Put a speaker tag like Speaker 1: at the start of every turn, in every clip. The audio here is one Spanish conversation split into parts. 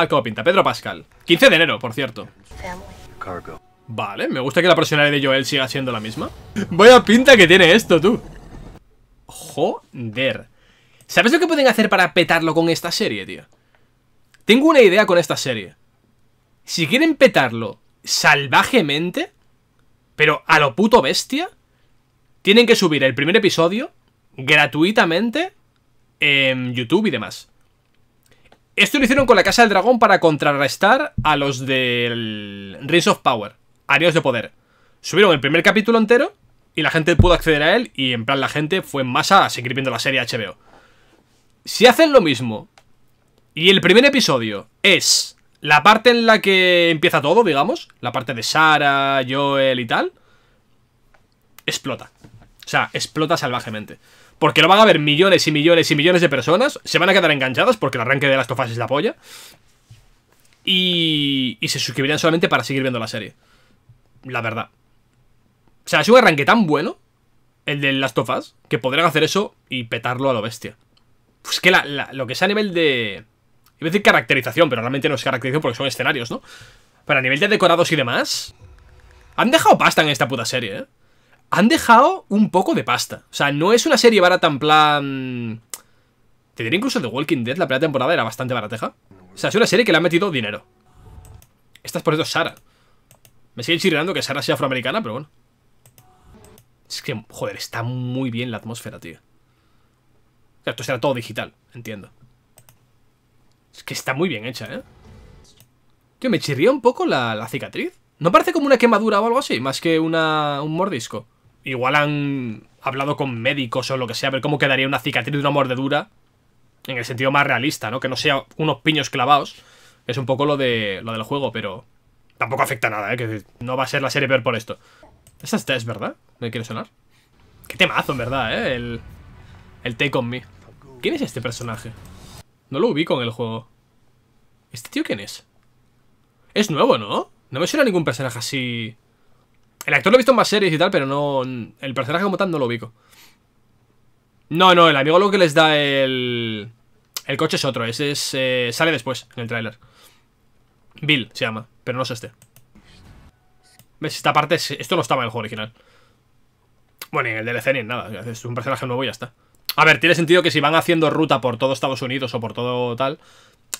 Speaker 1: Ah, pinta. Pedro Pascal. 15 de enero, por cierto. Vale, me gusta que la personalidad de Joel siga siendo la misma. Vaya pinta que tiene esto, tú. Joder. ¿Sabes lo que pueden hacer para petarlo con esta serie, tío? Tengo una idea con esta serie. Si quieren petarlo salvajemente, pero a lo puto bestia, tienen que subir el primer episodio gratuitamente en YouTube y demás. Esto lo hicieron con la Casa del Dragón para contrarrestar a los del Rings of Power, Arios de Poder. Subieron el primer capítulo entero y la gente pudo acceder a él y en plan la gente fue en masa a seguir viendo la serie HBO. Si hacen lo mismo y el primer episodio es la parte en la que empieza todo, digamos, la parte de Sara, Joel y tal, explota. O sea, explota salvajemente. Porque lo van a ver millones y millones y millones de personas. Se van a quedar enganchadas porque el arranque de las tofas es la polla. Y, y se suscribirán solamente para seguir viendo la serie. La verdad. O sea, es un arranque tan bueno, el de las tofas, que podrán hacer eso y petarlo a lo bestia. Pues que lo que sea a nivel de... Iba a decir caracterización, pero realmente no es caracterización porque son escenarios, ¿no? Pero a nivel de decorados y demás... Han dejado pasta en esta puta serie, ¿eh? han dejado un poco de pasta. O sea, no es una serie barata en plan... Te diré incluso The Walking Dead, la primera temporada era bastante barateja. O sea, es una serie que le han metido dinero. Esta es por eso Sara. Me sigue chirriando que Sara sea afroamericana, pero bueno. Es que, joder, está muy bien la atmósfera, tío. esto será todo digital, entiendo. Es que está muy bien hecha, ¿eh? Tío, me chirría un poco la, la cicatriz. ¿No parece como una quemadura o algo así? Más que una, un mordisco igual han hablado con médicos o lo que sea, a ver cómo quedaría una cicatriz de una mordedura en el sentido más realista, ¿no? Que no sea unos piños clavados, es un poco lo, de, lo del juego, pero tampoco afecta nada, ¿eh? Que no va a ser la serie peor por esto. Esta es ¿verdad? Me quiere sonar. Qué temazo, en verdad, ¿eh? El, el Take On Me. ¿Quién es este personaje? No lo ubico con el juego. ¿Este tío quién es? Es nuevo, ¿no? No me suena ningún personaje así... El actor lo he visto en más series y tal, pero no. El personaje como tal no lo ubico. No, no, el amigo lo que les da el. El coche es otro, ese es, eh, sale después en el tráiler. Bill se llama, pero no es este. ¿Ves? Esta parte, esto no estaba en el juego original. Bueno, en el DLC ni en nada, es un personaje nuevo y ya está. A ver, tiene sentido que si van haciendo ruta por todo Estados Unidos o por todo tal,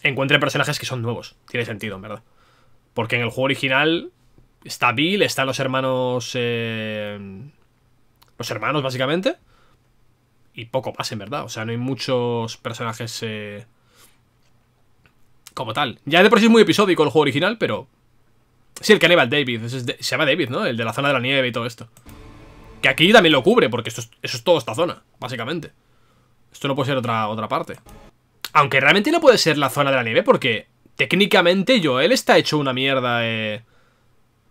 Speaker 1: encuentren personajes que son nuevos. Tiene sentido, en verdad. Porque en el juego original Está Bill, están los hermanos... Eh, los hermanos, básicamente. Y poco más, en verdad. O sea, no hay muchos personajes... Eh, como tal. Ya de por sí es muy episódico el juego original, pero... Sí, el Cannibal David. Es se llama David, ¿no? El de la zona de la nieve y todo esto. Que aquí también lo cubre, porque eso es todo esta zona, básicamente. Esto no puede ser otra, otra parte. Aunque realmente no puede ser la zona de la nieve, porque técnicamente Joel está hecho una mierda eh,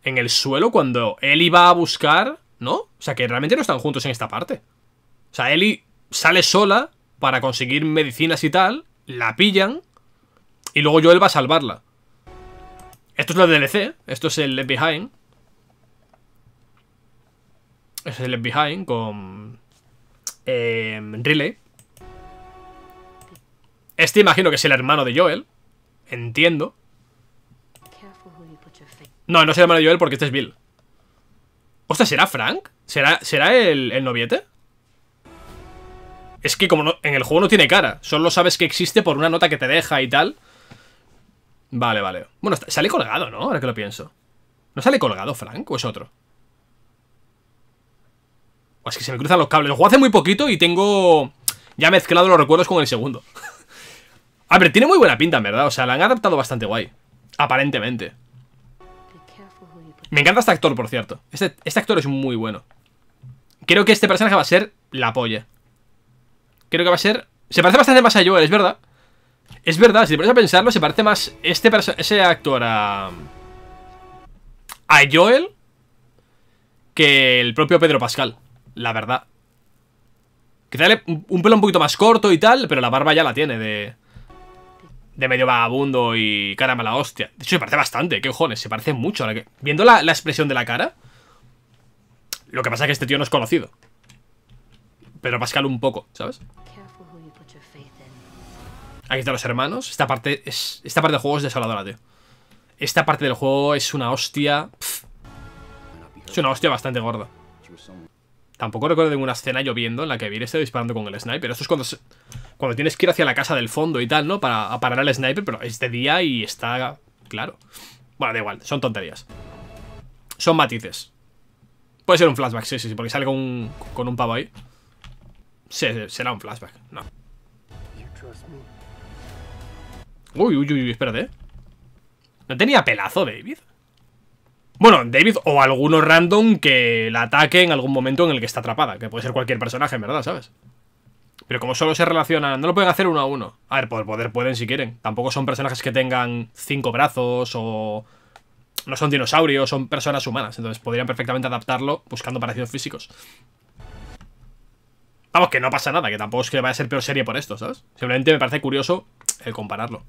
Speaker 1: en el suelo cuando Ellie va a buscar, ¿no? O sea, que realmente no están juntos en esta parte. O sea, Eli sale sola para conseguir medicinas y tal, la pillan y luego Joel va a salvarla. Esto es la DLC, esto es el Left Behind. es el Left Behind con eh, Riley. Este imagino que es el hermano de Joel. Entiendo. No, no se llama Joel porque este es Bill. Hostia, ¿será Frank? ¿Será, será el, noviete? Es que como en el juego no tiene cara. Solo sabes que existe por una nota que te deja y tal. Vale, vale. Bueno, sale colgado, ¿no? Ahora que lo pienso. ¿No sale colgado Frank o es otro? O es que se me cruzan los cables. Lo juego hace muy poquito y tengo ya mezclado los recuerdos con el segundo. A ver, tiene muy buena pinta, en verdad. O sea, la han adaptado bastante guay. Aparentemente. Me encanta este actor, por cierto. Este, este, actor es muy bueno. Creo que este personaje va a ser la polla. Creo que va a ser... Se parece bastante más a Joel, es verdad. Es verdad, si te a pensarlo, se parece más este ese actor a... A Joel que el propio Pedro Pascal, la verdad. Quizá un pelo un poquito más corto y tal, pero la barba ya la tiene de de medio vagabundo y cara mala hostia. De hecho, se parece bastante, qué cojones, se parece mucho a la que... Viendo la, expresión de la cara, lo que pasa es que este tío no es conocido. Pero Pascal un poco, ¿sabes? Aquí están los hermanos. Esta parte, es, esta parte del juego es desoladora, tío. Esta parte del juego es una hostia... es una hostia bastante gorda. Tampoco recuerdo ninguna escena lloviendo en la que Vir esté disparando con el sniper. eso es cuando, cuando tienes que ir hacia la casa del fondo y tal, ¿no? Para parar al sniper, pero es de día y está claro. Bueno, da igual, son tonterías. Son matices. Puede ser un flashback, sí, sí, sí, porque sale con un, con pavo ahí. será un flashback, no. Uy, uy, uy, espérate. ¿eh? ¿No tenía pelazo, David? Bueno, David o alguno random que la ataque en algún momento en el que está atrapada, que puede ser cualquier personaje, en verdad, ¿sabes? Pero como solo se relacionan, no lo pueden hacer uno a uno. A ver, por poder pueden si quieren. Tampoco son personajes que tengan cinco brazos o... No son dinosaurios, son personas humanas. Entonces podrían perfectamente adaptarlo buscando parecidos físicos. Vamos, que no pasa nada, que tampoco es que vaya a ser peor serie por esto, ¿sabes? Simplemente me parece curioso el compararlo.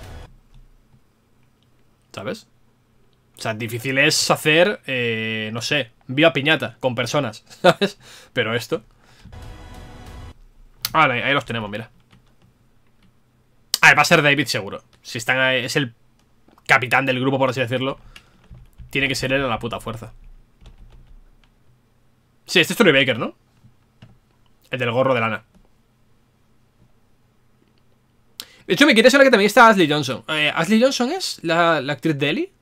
Speaker 1: ¿Sabes? O sea, difícil es hacer, eh, no sé, viva piñata con personas, ¿sabes? Pero esto... Ah, ahí, los tenemos, mira. Ah, va a ser David seguro. Si es el capitán del grupo, por así decirlo. Tiene que ser él a la puta fuerza. Sí, este es Tony Baker, ¿no? El del gorro de lana. De hecho, me quiere saber que también está Ashley Johnson. Eh, ¿Ashley Johnson es la, la actriz de Ellie?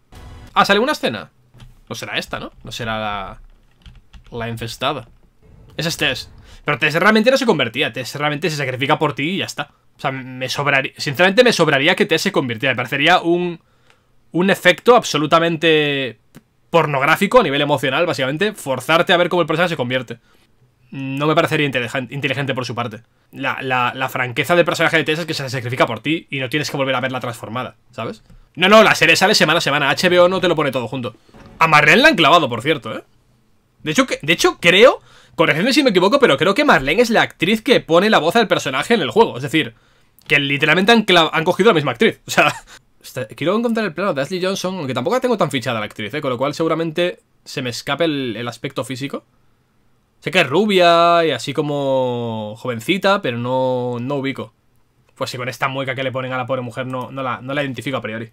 Speaker 1: Ah, ¿sale una escena? No será esta, ¿no? No será la... La infestada Ese es Tess Pero Tess realmente no se convertía Tess realmente se sacrifica por ti y ya está O sea, me sobraría... Sinceramente me sobraría que Tess se convirtiera Me parecería un... Un efecto absolutamente pornográfico a nivel emocional, básicamente, forzarte a ver cómo el personaje se convierte no me parecería inteligente por su parte. La, franqueza del personaje de Tessa es que se sacrifica por ti y no tienes que volver a verla transformada, ¿sabes? No, no, la serie sale semana a semana. HBO no te lo pone todo junto. A Marlene la han clavado, por cierto, ¿eh? De hecho, de hecho creo, corregidme si me equivoco, pero creo que Marlene es la actriz que pone la voz del personaje en el juego. Es decir, que literalmente han, cogido la misma actriz. O sea, quiero encontrar el plano de Ashley Johnson, aunque tampoco la tengo tan fichada la actriz, ¿eh? con lo cual seguramente se me escape el aspecto físico. Sé que es rubia y así como jovencita, pero no, ubico. Pues si con esta mueca que le ponen a la pobre mujer no, no, la, no la identifico a priori.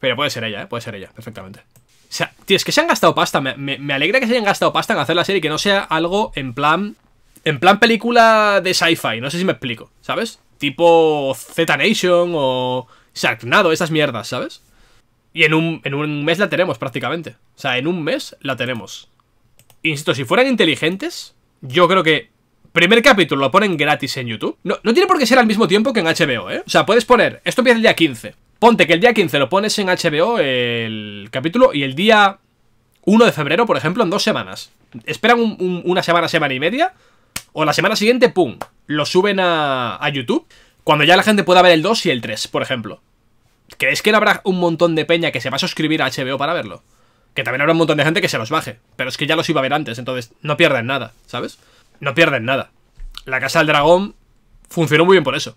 Speaker 1: Pero puede ser ella, ¿eh? Puede ser ella, perfectamente. O sea, tío, es que se han gastado pasta. Me, alegra que se hayan gastado pasta en hacer la serie y que no sea algo en plan. En plan película de sci-fi. No sé si me explico, ¿sabes? Tipo Z Nation o Sharknado, esas mierdas, ¿sabes? Y en un, en un mes la tenemos prácticamente. O sea, en un mes la tenemos insisto, si fueran inteligentes, yo creo que primer capítulo lo ponen gratis en YouTube. No, tiene por qué ser al mismo tiempo que en HBO, ¿eh? O sea, puedes poner, esto empieza el día 15. Ponte que el día 15 lo pones en HBO el capítulo y el día 1 de febrero, por ejemplo, en dos semanas. Esperan una semana, semana y media. O la semana siguiente, ¡pum! Lo suben a, a YouTube. Cuando ya la gente pueda ver el 2 y el 3, por ejemplo. ¿Crees que no habrá un montón de peña que se va a suscribir a HBO para verlo? Que también habrá un montón de gente que se los baje. Pero es que ya los iba a ver antes, entonces no pierden nada, ¿sabes? No pierden nada. La Casa del Dragón funcionó muy bien por eso.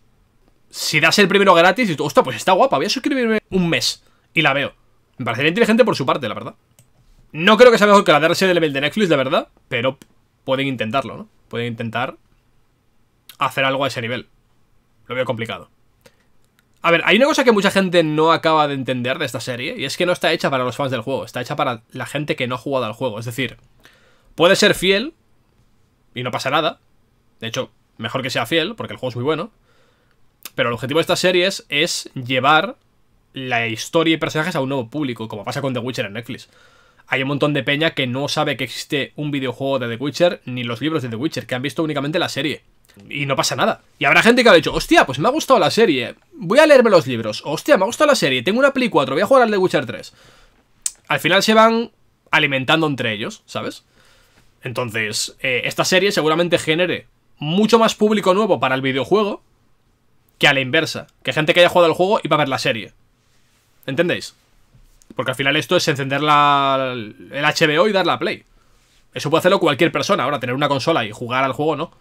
Speaker 1: Si das el primero gratis y tú, ostras, pues está guapa, voy a suscribirme un mes y la veo. Me parecería inteligente por su parte, la verdad. No creo que sea mejor que la de nivel de Netflix, de verdad, pero pueden intentarlo, ¿no? Pueden intentar hacer algo a ese nivel. Lo veo complicado. A ver, hay una cosa que mucha gente no acaba de entender de esta serie, y es que no está hecha para los fans del juego, está hecha para la gente que no ha jugado al juego. Es decir, puede ser fiel, y no pasa nada. De hecho, mejor que sea fiel, porque el juego es muy bueno. Pero el objetivo de estas series es llevar la historia y personajes a un nuevo público, como pasa con The Witcher en Netflix. Hay un montón de peña que no sabe que existe un videojuego de The Witcher ni los libros de The Witcher, que han visto únicamente la serie. Y no pasa nada. Y habrá gente que ha dicho, hostia, pues me ha gustado la serie. Voy a leerme los libros. Hostia, me ha gustado la serie. Tengo una Play 4, voy a jugar al The Witcher 3. Al final se van alimentando entre ellos, ¿sabes? Entonces, eh, esta serie seguramente genere mucho más público nuevo para el videojuego que a la inversa. Que gente que haya jugado al juego y va a ver la serie. ¿Entendéis? Porque al final esto es encender el HBO y dar la play. Eso puede hacerlo cualquier persona. Ahora, tener una consola y jugar al juego, ¿no?